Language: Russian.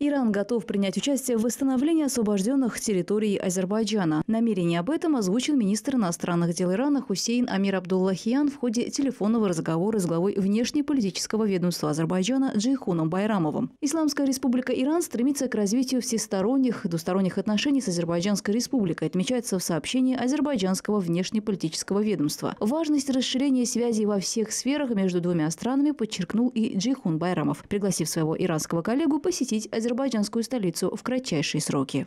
Иран готов принять участие в восстановлении освобожденных территорий Азербайджана. Намерение об этом озвучил министр иностранных дел Ирана Хусейн Амир Абдуллахиан в ходе телефонного разговора с главой внешнеполитического ведомства Азербайджана Джейхуном Байрамовым. Исламская республика Иран стремится к развитию всесторонних и двусторонних отношений с Азербайджанской республикой, отмечается в сообщении Азербайджанского внешнеполитического ведомства. Важность расширения связей во всех сферах между двумя странами подчеркнул и Джейхун Байрамов, пригласив своего иранского коллегу посетить Азербайджан азербайджанскую столицу в кратчайшие сроки.